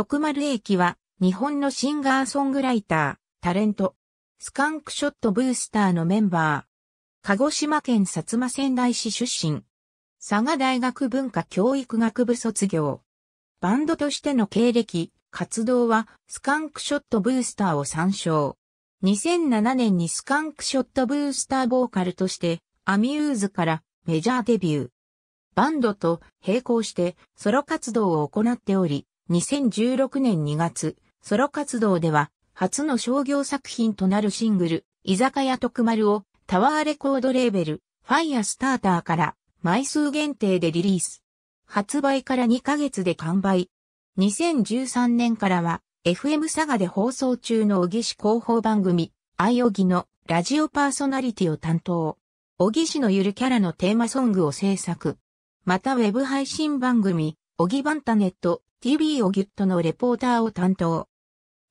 徳丸駅機は、日本のシンガーソングライター、タレント、スカンクショットブースターのメンバー、鹿児島県薩摩仙台市出身、佐賀大学文化教育学部卒業。バンドとしての経歴、活動は、スカンクショットブースターを参照。2007年にスカンクショットブースターボーカルとして、アミューズからメジャーデビュー。バンドと並行してソロ活動を行っており、2016年2月、ソロ活動では、初の商業作品となるシングル、居酒屋徳丸を、タワーレコードレーベル、ファイアスターターから、枚数限定でリリース。発売から2ヶ月で完売。2013年からは、FM 佐賀で放送中の小木市広報番組、愛おぎのラジオパーソナリティを担当。小木市のゆるキャラのテーマソングを制作。またウェブ配信番組、小木バンタネット TV をギュッとのレポーターを担当。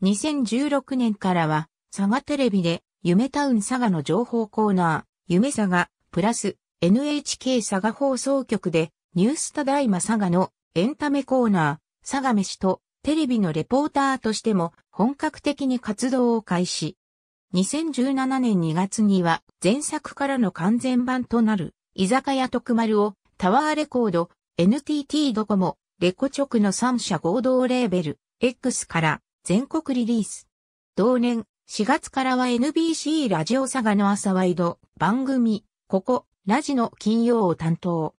2016年からは、佐賀テレビで、夢タウン佐賀の情報コーナー、夢佐賀、プラス、NHK 佐賀放送局で、ニュースただいま佐賀のエンタメコーナー、佐賀飯と、テレビのレポーターとしても本格的に活動を開始。2017年2月には前作からの完全版となる居酒屋徳丸をタワーレコード、NTT ドコモ、レコチョクの3社合同レーベル、X から全国リリース。同年、4月からは NBC ラジオ佐賀の朝ワイド番組、ここ、ラジの金曜を担当。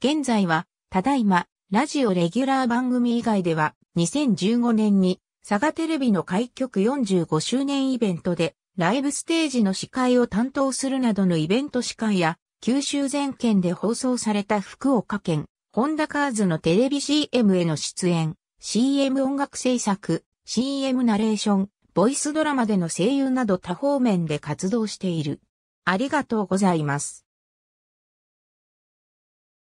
現在は、ただいま、ラジオレギュラー番組以外では、2015年に、佐賀テレビの開局45周年イベントで、ライブステージの司会を担当するなどのイベント司会や、九州全県で放送された福岡県、ホンダカーズのテレビ CM への出演、CM 音楽制作、CM ナレーション、ボイスドラマでの声優など多方面で活動している。ありがとうございます。